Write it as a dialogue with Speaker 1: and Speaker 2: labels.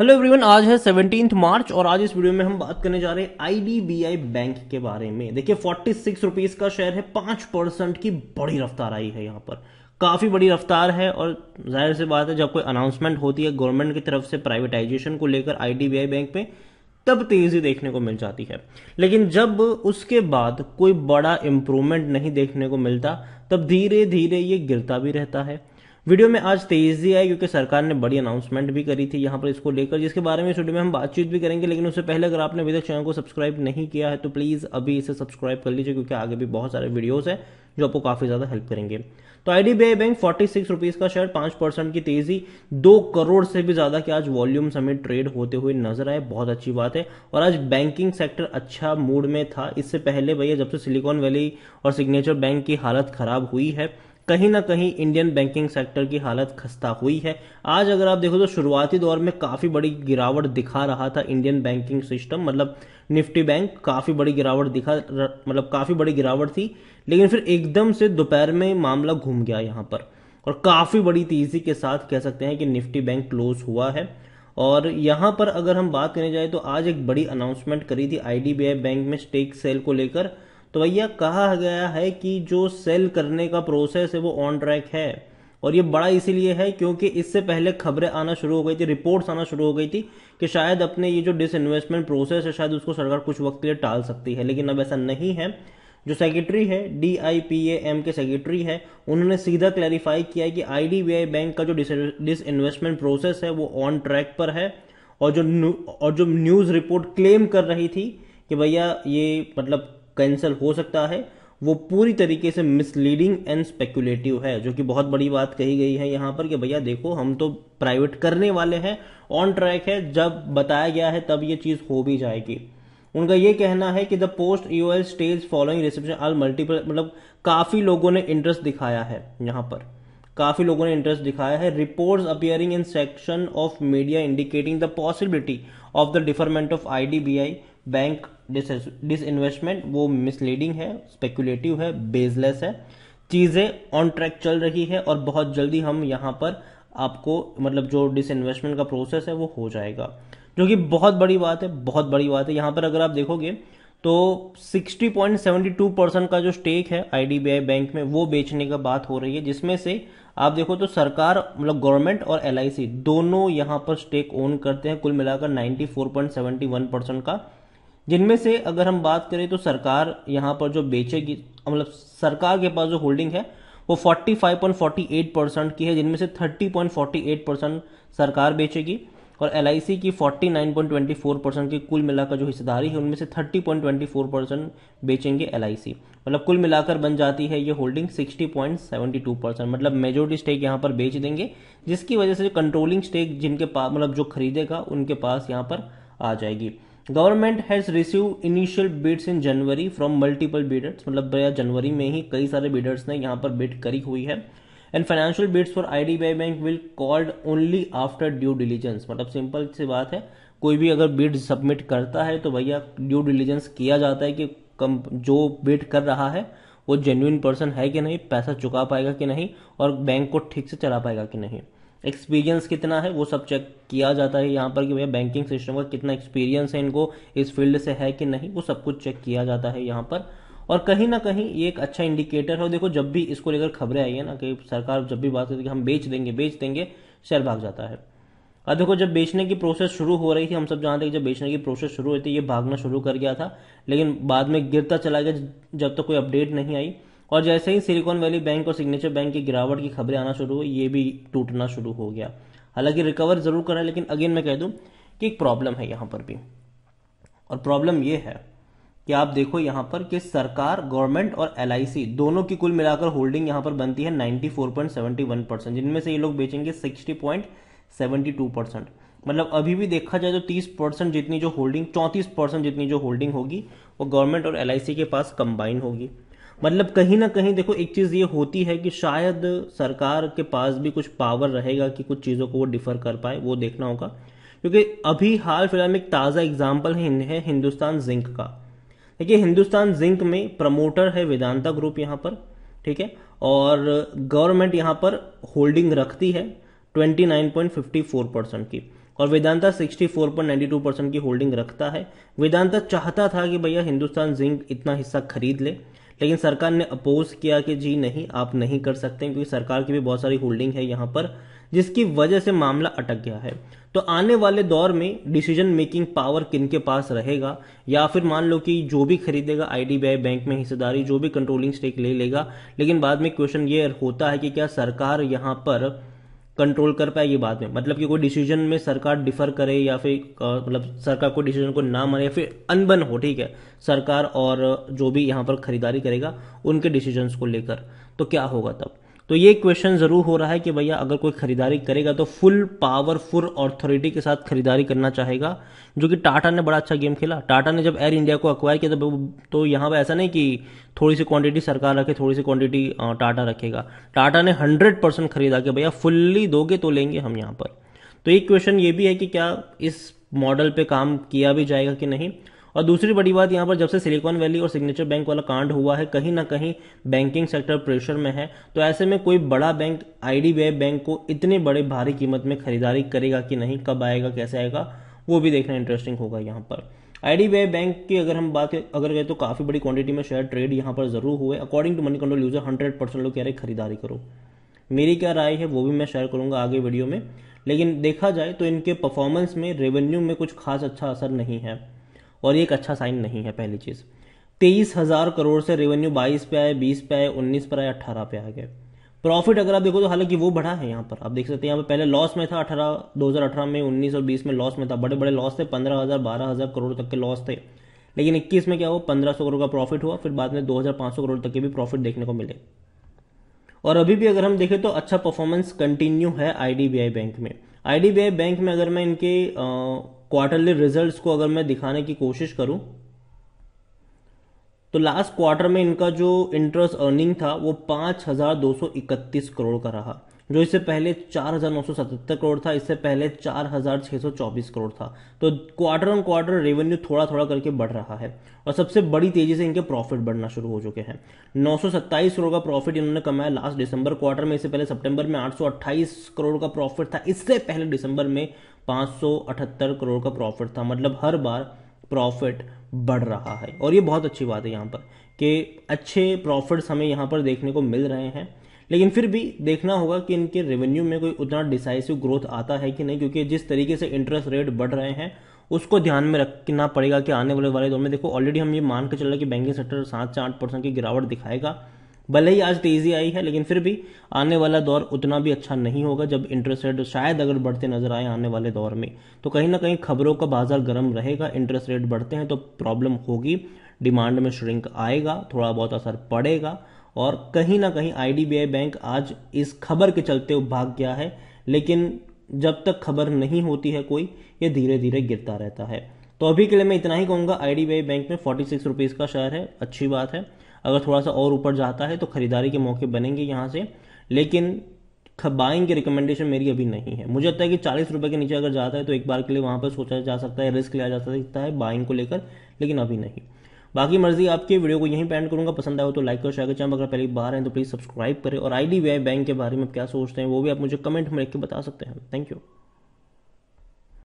Speaker 1: hello everyone आज है seventeen मार्च और आज इस वीडियो में हम बात करने जा रहे हैं आईडीबीआई बैंक के बारे में देखिए फोर्टी सिक्स रुपीज का शेयर है पांच परसेंट की बड़ी रफ्तार आई है यहाँ पर काफ़ी बड़ी रफ्तार है और जाहिर सी बात है जब कोई अनाउंसमेंट होती है गवर्नमेंट की तरफ से प्राइवेटाइजेशन को लेकर आईडीबीआई बैंक में तब तेजी देखने को मिल जाती है लेकिन जब उसके बाद कोई बड़ा इंप्रूवमेंट नहीं देखने को मिलता तब धीरे धीरे ये गिरता भी रहता है वीडियो में आज तेजी आई क्योंकि सरकार ने बड़ी अनाउंसमेंट भी करी थी यहाँ पर इसको लेकर जिसके बारे में इस वीडियो में हम बातचीत भी करेंगे लेकिन उससे पहले अगर आपने अभी तक चैनल को सब्सक्राइब नहीं किया है तो प्लीज़ अभी इसे सब्सक्राइब कर लीजिए क्योंकि आगे भी बहुत सारे वीडियोज़ हैं जो आपको काफ़ी ज़्यादा हेल्प करेंगे तो I D bank forty six rupees का शेयर पाँच परसेंट की तेज़ी दो करोड़ से भी ज़्यादा के आज वॉल्यूम समेत ट्रेड होते हुए नजर आए बहुत अच्छी बात है और आज बैंकिंग सेक्टर अच्छा मूड में था इससे पहले भैया जब से सिलिकॉन वैली और सिग्नेचर बैंक की हालत ख़राब हुई है कहीं ना कहीं इंडियन बैंकिंग सेक्टर की हालत खस्ता हुई है आज अगर आप देखो तो शुरुआती दौर में काफ़ी बड़ी गिरावट दिखा रहा था इंडियन बैंकिंग सिस्टम मतलब निफ्टी बैंक काफ़ी बड़ी गिरावट दिखा मतलब काफ़ी बड़ी गिरावट थी लेकिन फिर एकदम से दोपहर में मामला घूम गया यहाँ पर और काफ़ी बड़ी तेज़ी के साथ कह सकते हैं कि निफ्टी बैंक क्लोज हुआ है और यहाँ पर अगर हम बात करने जाए तो आज एक बड़ी अनाउंसमेंट करी थी आईडीबीआई बैंक में स्टेक सेल को लेकर तो भैया कहा गया है कि जो सेल करने का प्रोसेस है वो ऑन ट्रैक है और ये बड़ा इसीलिए है क्योंकि इससे पहले खबरें आना शुरू हो गई थी रिपोर्ट्स आना शुरू हो गई थी कि शायद अपने ये जो डिसइन्वेस्टमेंट प्रोसेस है शायद उसको सरकार कुछ वक्त के लिए टाल सकती है लेकिन अब ऐसा नहीं है जो सेक्रेटरी है D I P A M के सेक्रेटरी है उन्होंने सीधा क्लैरिफाई किया है कि आई बैंक का जो इन्वेस्टमेंट प्रोसेस है वो ऑन ट्रैक पर है और जो और जो न्यूज़ रिपोर्ट क्लेम कर रही थी कि भैया ये मतलब कैंसिल हो सकता है वो पूरी तरीके से मिसलीडिंग एंड स्पेकुलेटिव है जो कि बहुत बड़ी बात कही गई है यहाँ पर कि भैया देखो हम तो प्राइवेट करने वाले हैं ऑन ट्रैक है जब बताया गया है तब ये चीज़ हो भी जाएगी उनका ये कहना है कि the post UL stage following reception all multiple मतलब काफ़ी लोगों ने इंटरेस्ट दिखाया है यहाँ पर काफ़ी लोगों ने इंटरेस्ट दिखाया है reports appearing in section of media indicating the possibility of the deferment of IDBI bank disinvestment वो मिसलीडिंग है स्पेकुलेटिव है बेजलेस है चीज़ें ऑन ट्रैक चल रही है और बहुत जल्दी हम यहाँ पर आपको मतलब जो इन्वेस्टमेंट का प्रोसेस है वो हो जाएगा जो कि बहुत बड़ी बात है बहुत बड़ी बात है यहाँ पर अगर आप देखोगे तो 60.72 परसेंट का जो स्टेक है आईडीबीआई बैंक में वो बेचने का बात हो रही है जिसमें से आप देखो तो सरकार मतलब गवर्नमेंट और एल दोनों यहाँ पर स्टेक ओन करते हैं कुल मिलाकर 94.71 परसेंट का जिनमें से अगर हम बात करें तो सरकार यहाँ पर जो बेचेगी मतलब सरकार के पास जो होल्डिंग है वो 45.48 परसेंट की है जिनमें से 30.48 परसेंट सरकार बेचेगी और एल की 49.24 परसेंट की कुल मिलाकर जो हिस्सेदारी है उनमें से 30.24 परसेंट बेचेंगे एल मतलब कुल मिलाकर बन जाती है ये होल्डिंग 60.72 परसेंट मतलब मेजोरिटी स्टेक यहाँ पर बेच देंगे जिसकी वजह से कंट्रोलिंग स्टेक जिनके पास मतलब जो खरीदेगा उनके पास यहाँ पर आ जाएगी government has receive initial bids in January from multiple bidders मतलब भैया जनवरी में ही कई सारे बिडर्स ने यहाँ पर बिड करी हुई है and financial bids for I D bank will called only after due diligence मतलब सिंपल सी बात है कोई भी अगर बिड सबमिट करता है तो भैया ड्यू डिलीजेंस किया जाता है कि कम जो बिड कर रहा है वो जेन्यून पर्सन है कि नहीं पैसा चुका पाएगा कि नहीं और बैंक को ठीक से चला पाएगा कि नहीं एक्सपीरियंस कितना है वो सब चेक किया जाता है यहाँ पर कि भैया बैंकिंग सिस्टम का कितना एक्सपीरियंस है इनको इस फील्ड से है कि नहीं वो सब कुछ चेक किया जाता है यहाँ पर और कहीं ना कहीं ये एक अच्छा इंडिकेटर है देखो जब भी इसको लेकर खबरें आई है ना कि सरकार जब भी बात करती है हम बेच देंगे बेच देंगे शेयर भाग जाता है और देखो जब बेचने की प्रोसेस शुरू हो रही थी हम सब जानते हैं जब बेचने की प्रोसेस शुरू हुई थी ये भागना शुरू कर गया था लेकिन बाद में गिरता चला गया जब तक तो कोई अपडेट नहीं आई और जैसे ही सिलिकॉन वैली बैंक और सिग्नेचर बैंक की गिरावट की खबरें आना शुरू हुई ये भी टूटना शुरू हो गया हालांकि रिकवर जरूर करा लेकिन अगेन मैं कह दूं कि एक प्रॉब्लम है यहाँ पर भी और प्रॉब्लम ये है कि आप देखो यहाँ पर कि सरकार गवर्नमेंट और एल दोनों की कुल मिलाकर होल्डिंग यहाँ पर बनती है 94.71 परसेंट जिनमें से ये लोग बेचेंगे सिक्सटी परसेंट मतलब अभी भी देखा जाए तो 30 परसेंट जितनी जो होल्डिंग 34 परसेंट जितनी जो होल्डिंग होगी वो गवर्नमेंट और एल के पास कंबाइन होगी मतलब कहीं ना कहीं देखो एक चीज़ ये होती है कि शायद सरकार के पास भी कुछ पावर रहेगा कि कुछ चीज़ों को वो डिफ़र कर पाए वो देखना होगा क्योंकि अभी हाल फिलहाल में एक ताज़ा एग्जाम्पल है हिंदुस्तान जिंक का देखिए हिंदुस्तान जिंक में प्रमोटर है वेदांता ग्रुप यहां पर ठीक है और गवर्नमेंट यहां पर होल्डिंग रखती है 29.54 परसेंट की और वेदांता 64.92 परसेंट की होल्डिंग रखता है वेदांता चाहता था कि भैया हिंदुस्तान जिंक इतना हिस्सा खरीद ले लेकिन सरकार ने अपोज किया कि जी नहीं आप नहीं कर सकते क्योंकि सरकार की भी बहुत सारी होल्डिंग है यहाँ पर जिसकी वजह से मामला अटक गया है तो आने वाले दौर में डिसीजन मेकिंग पावर किन के पास रहेगा या फिर मान लो कि जो भी खरीदेगा आईडीबीआई बैंक में हिस्सेदारी जो भी कंट्रोलिंग स्टेक ले लेगा लेकिन बाद में क्वेश्चन ये होता है कि क्या सरकार यहाँ पर कंट्रोल कर पाएगी बाद में मतलब कि कोई डिसीजन में सरकार डिफर करे या फिर मतलब सरकार कोई डिसीजन को ना माने या फिर अनबन हो ठीक है सरकार और जो भी यहाँ पर खरीदारी करेगा उनके डिसीजन को लेकर तो क्या होगा तब तो ये क्वेश्चन ज़रूर हो रहा है कि भैया अगर कोई ख़रीदारी करेगा तो फुल पावर फुल ऑथोरिटी के साथ ख़रीदारी करना चाहेगा जो कि टाटा ने बड़ा अच्छा गेम खेला टाटा ने जब एयर इंडिया को अक्वायर किया तो तो यहाँ पर ऐसा नहीं कि थोड़ी सी क्वांटिटी सरकार रखे थोड़ी सी क्वांटिटी टाटा रखेगा टाटा ने हंड्रेड परसेंट खरीदा के भैया फुल्ली दोगे तो लेंगे हम यहाँ पर तो एक क्वेश्चन ये भी है कि क्या इस मॉडल पे काम किया भी जाएगा कि नहीं और दूसरी बड़ी बात यहाँ पर जब से सिलिकॉन वैली और सिग्नेचर बैंक वाला कांड हुआ है कहीं ना कहीं बैंकिंग सेक्टर प्रेशर में है तो ऐसे में कोई बड़ा बैंक आई बैंक को इतने बड़े भारी कीमत में खरीदारी करेगा कि नहीं कब आएगा कैसे आएगा वो भी देखना इंटरेस्टिंग होगा यहाँ पर आई बैंक की अगर हम बात अगर गए तो काफ़ी बड़ी क्वांटिटी में शेयर ट्रेड यहाँ पर जरूर हुए according to Moneycontrol user hundred percent लोग कह रहे खरीदारी करो मेरी क्या राय है वो भी मैं शेयर करूंगा आगे वीडियो में लेकिन देखा जाए तो इनके परफॉर्मेंस में रेवेन्यू में कुछ खास अच्छा असर नहीं है और ये एक अच्छा साइन नहीं है पहली चीज़ तेईस हज़ार करोड़ से रेवेन्यू बाईस पे आए बीस पे आए उन्नीस पर आए अट्ठारह पे आ गए प्रॉफिट अगर आप देखो तो हालांकि वो बढ़ा है यहाँ पर आप देख सकते हैं यहाँ पर पहले लॉस में था अठारह 2018 में उन्नीस और बीस में लॉस में था बड़े बड़े लॉस थे पंद्रह हज़ार बारह हज़ार करोड़ तक के लॉस थे लेकिन इक्कीस में क्या हुआ पंद्रह सौ करोड़ का प्रॉफिट हुआ फिर बाद में दो हज़ार पांच सौ करोड़ तक के भी प्रॉफिट देखने को मिले और अभी भी अगर हम देखें तो अच्छा परफॉर्मेंस कंटिन्यू है आई बैंक में आई बैंक में अगर मैं इनके क्वार्टरली रिजल्ट्स को अगर मैं दिखाने की कोशिश करूं तो लास्ट क्वार्टर में इनका जो इंटरेस्ट अर्निंग था वो पांच हज़ार दो सौ इकतीस करोड़ का रहा जो इससे पहले चार हज़ार नौ सौ सतहत्तर करोड़ था इससे पहले चार हज़ार छह सौ चौबीस करोड़ था तो क्वार्टर ऑन क्वार्टर रेवेन्यू थोड़ा थोड़ा करके बढ़ रहा है और सबसे बड़ी तेज़ी से इनके प्रॉफिट बढ़ना शुरू हो चुके हैं नौ सौ सत्ताईस करोड़ का प्रॉफिट इन्होंने कमाया लास्ट दिसंबर क्वार्टर में इससे पहले सितंबर में आठ सौ अट्ठाईस करोड़ का प्रॉफिट था इससे पहले दिसंबर में 578 करोड़ का प्रॉफिट था मतलब हर बार प्रॉफिट बढ़ रहा है और ये बहुत अच्छी बात है यहाँ पर कि अच्छे प्रॉफिट्स हमें यहाँ पर देखने को मिल रहे हैं लेकिन फिर भी देखना होगा कि इनके रेवेन्यू में कोई उतना डिसाइसिव ग्रोथ आता है कि नहीं क्योंकि जिस तरीके से इंटरेस्ट रेट बढ़ रहे हैं उसको ध्यान में रखना पड़ेगा कि आने वाले वाले दौर में देखो ऑलरेडी हम ये मान के चल रहे हैं कि बैंकिंग सेक्टर सात से आठ परसेंट की गिरावट दिखाएगा भले ही आज तेजी आई है लेकिन फिर भी आने वाला दौर उतना भी अच्छा नहीं होगा जब इंटरेस्ट रेट शायद अगर बढ़ते नजर आए आने वाले दौर में तो कहीं ना कहीं खबरों का बाजार गर्म रहेगा इंटरेस्ट रेट बढ़ते हैं तो प्रॉब्लम होगी डिमांड में श्रिंक आएगा थोड़ा बहुत असर पड़ेगा और कहीं ना कहीं आई बैंक आज इस खबर के चलते भाग गया है लेकिन जब तक खबर नहीं होती है कोई ये धीरे धीरे गिरता रहता है तो अभी के लिए मैं इतना ही कहूंगा आई बैंक में फोर्टी सिक्स रुपीज़ का शेयर है अच्छी बात है अगर थोड़ा सा और ऊपर जाता है तो ख़रीदारी के मौके बनेंगे यहाँ से लेकिन बाइंग की रिकमेंडेशन मेरी अभी नहीं है मुझे लगता है कि चालीस रुपये के नीचे अगर जाता है तो एक बार के लिए वहां पर सोचा जा सकता है रिस्क लिया जा सकता है बाइंग को लेकर लेकिन अभी नहीं बाकी मर्जी आपके वीडियो को यहीं पैंट करूँगा पसंद आया हो तो लाइक और शेयर चैनल अगर पहली बार हैं तो प्लीज़ सब्सक्राइब करें और आई बैंक के बारे में क्या सोचते हैं वो भी आप मुझे कमेंट में लिख के बता सकते हैं थैंक यू